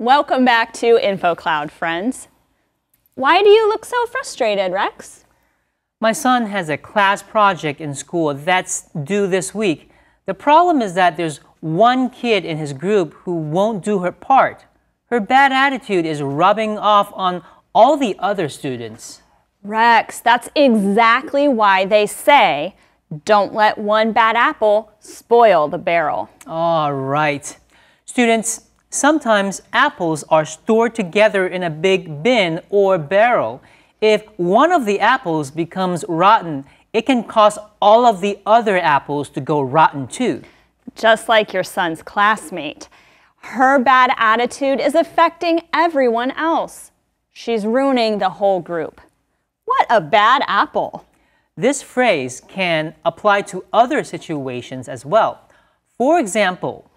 Welcome back to InfoCloud, friends. Why do you look so frustrated, Rex? My son has a class project in school that's due this week. The problem is that there's one kid in his group who won't do her part. Her bad attitude is rubbing off on all the other students. Rex, that's exactly why they say don't let one bad apple spoil the barrel. All right. Students, Sometimes apples are stored together in a big bin or barrel. If one of the apples becomes rotten, it can cause all of the other apples to go rotten too. Just like your son's classmate. Her bad attitude is affecting everyone else. She's ruining the whole group. What a bad apple. This phrase can apply to other situations as well. For example,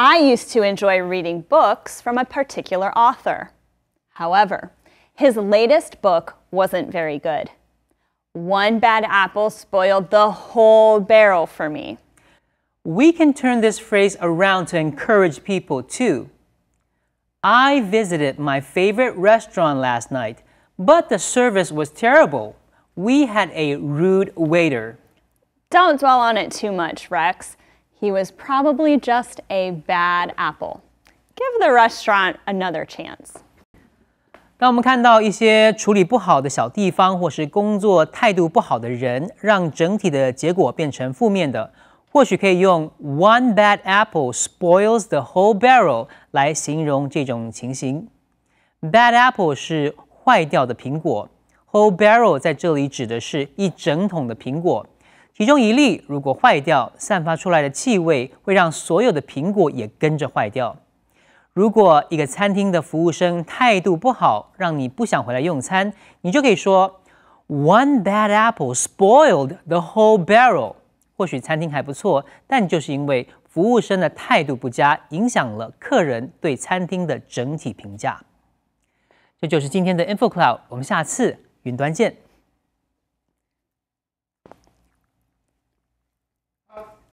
I used to enjoy reading books from a particular author. However, his latest book wasn't very good. One bad apple spoiled the whole barrel for me. We can turn this phrase around to encourage people too. I visited my favorite restaurant last night, but the service was terrible. We had a rude waiter. Don't dwell on it too much, Rex. He was probably just a bad apple. Give the restaurant another chance. 当我们看到一些处理不好的小地方，或是工作态度不好的人，让整体的结果变成负面的，或许可以用 "One bad apple spoils the whole barrel" 来形容这种情形。Bad apple 是坏掉的苹果，whole barrel 在这里指的是一整桶的苹果。其中一粒如果坏掉，散发出来的气味会让所有的苹果也跟着坏掉。如果一个餐厅的服务生态度不好，让你不想回来用餐，你就可以说 “One bad apple spoiled the whole barrel”。或许餐厅还不错，但就是因为服务生的态度不佳，影响了客人对餐厅的整体评价。这就是今天的 InfoCloud，我们下次云端见。